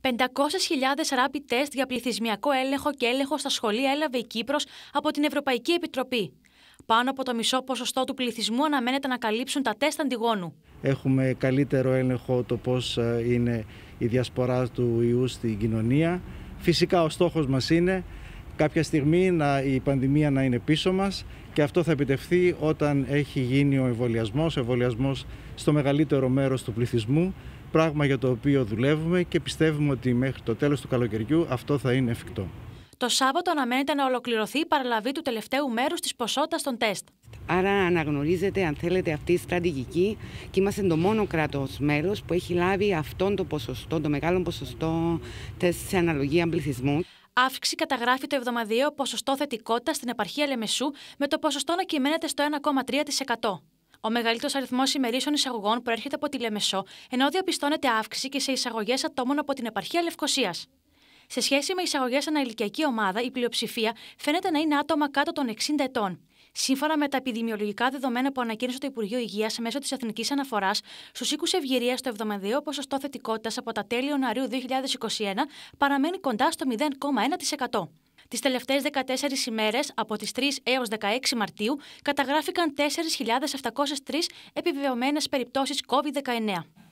500.000 rapid test για πληθυσμιακό έλεγχο και έλεγχο στα σχολεία έλαβε η Κύπρος από την Ευρωπαϊκή Επιτροπή. Πάνω από το μισό ποσοστό του πληθυσμού αναμένεται να καλύψουν τα τεστ αντιγόνου. Έχουμε καλύτερο έλεγχο το πώς ε, είναι η διασπορά του ιού στην κοινωνία. Φυσικά ο στόχος μας είναι κάποια στιγμή να, η πανδημία να είναι πίσω μας και αυτό θα επιτευχθεί όταν έχει γίνει ο εμβολιασμός, ο εμβολιασμός στο μεγαλύτερο μέρος του πληθυσμού, πράγμα για το οποίο δουλεύουμε και πιστεύουμε ότι μέχρι το τέλος του καλοκαιριού αυτό θα είναι εφικτό. Το Σάββατο αναμένεται να ολοκληρωθεί η παραλαβή του τελευταίου μέρους της ποσότητας των τεστ. Άρα αναγνωρίζεται αν θέλετε αυτή η στρατηγική και είμαστε το μόνο κράτος μέλος που έχει λάβει αυτόν το ποσοστό, το μεγάλο ποσοστό τεστ σε αναλογία πληθυσμού αύξηση καταγράφει το εβδομαδιαίο ποσοστό θετικότητας στην επαρχία Λεμεσού με το ποσοστό να κυμαίνεται στο 1,3%. Ο μεγαλύτερος αριθμός ημερήσεων εισαγωγών προέρχεται από τη Λεμεσό, ενώ διαπιστώνεται αύξηση και σε εισαγωγές ατόμων από την επαρχία Λευκοσίας. Σε σχέση με εισαγωγές αναηλικιακή ομάδα, η πλειοψηφία φαίνεται να είναι άτομα κάτω των 60 ετών σύμφωνα με τα επιδημιολογικά δεδομένα που ανακοίνωσε το Υπουργείο Υγείας μέσω της Εθνικής Αναφοράς στους οίκους ευγυρίας, το 72 ποσοστό θετικότητας από τα τέλη Ιανουαρίου 2021 παραμένει κοντά στο 0,1%. Τις τελευταίες 14 ημέρες, από τις 3 έω 16 Μαρτίου, καταγράφηκαν 4.703 επιβεβαιωμένες περιπτώσεις COVID-19.